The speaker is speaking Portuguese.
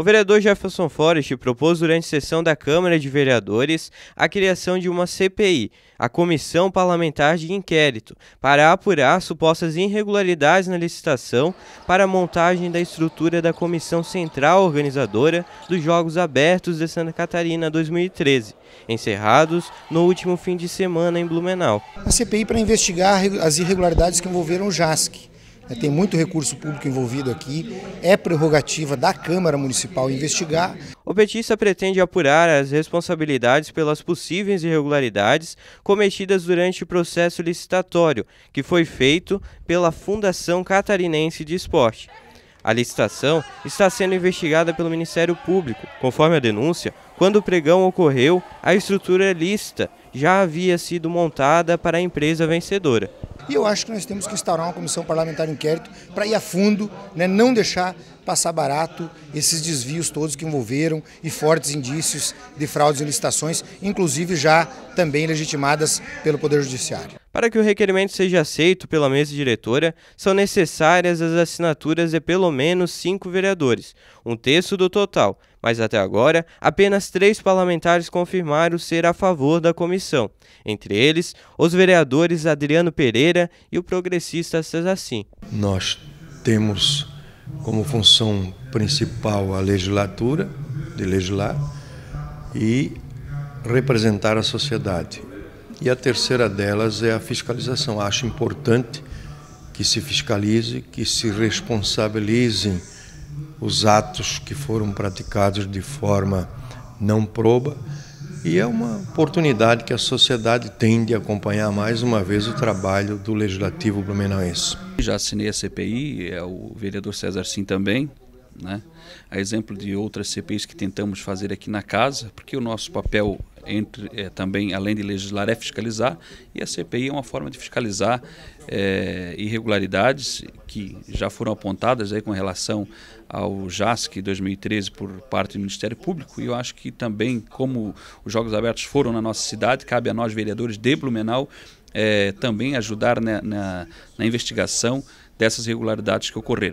O vereador Jefferson Forest propôs durante sessão da Câmara de Vereadores a criação de uma CPI, a Comissão Parlamentar de Inquérito, para apurar supostas irregularidades na licitação para a montagem da estrutura da Comissão Central Organizadora dos Jogos Abertos de Santa Catarina 2013, encerrados no último fim de semana em Blumenau. A CPI para investigar as irregularidades que envolveram o JASC né, tem muito recurso público envolvido aqui, é prerrogativa da Câmara Municipal investigar. O petista pretende apurar as responsabilidades pelas possíveis irregularidades cometidas durante o processo licitatório, que foi feito pela Fundação Catarinense de Esporte. A licitação está sendo investigada pelo Ministério Público. Conforme a denúncia, quando o pregão ocorreu, a estrutura lícita já havia sido montada para a empresa vencedora. E eu acho que nós temos que instaurar uma comissão parlamentar de inquérito para ir a fundo, né, não deixar passar barato esses desvios todos que envolveram e fortes indícios de fraudes e licitações, inclusive já também legitimadas pelo Poder Judiciário. Para que o requerimento seja aceito pela mesa diretora, são necessárias as assinaturas de pelo menos cinco vereadores, um terço do total, mas até agora apenas três parlamentares confirmaram ser a favor da comissão, entre eles os vereadores Adriano Pereira e o progressista César Sim. Nós temos como função principal a legislatura, de legislar, e representar a sociedade. E a terceira delas é a fiscalização. Acho importante que se fiscalize, que se responsabilizem os atos que foram praticados de forma não proba. E é uma oportunidade que a sociedade tem de acompanhar mais uma vez o trabalho do Legislativo Blumenauense. Já assinei a CPI, é o vereador César Sim também, né? a exemplo de outras CPIs que tentamos fazer aqui na casa, porque o nosso papel entre é, também, além de legislar, é fiscalizar, e a CPI é uma forma de fiscalizar é, irregularidades que já foram apontadas aí com relação ao JASC 2013 por parte do Ministério Público, e eu acho que também, como os Jogos Abertos foram na nossa cidade, cabe a nós, vereadores de Blumenau, é, também ajudar na, na, na investigação dessas irregularidades que ocorreram.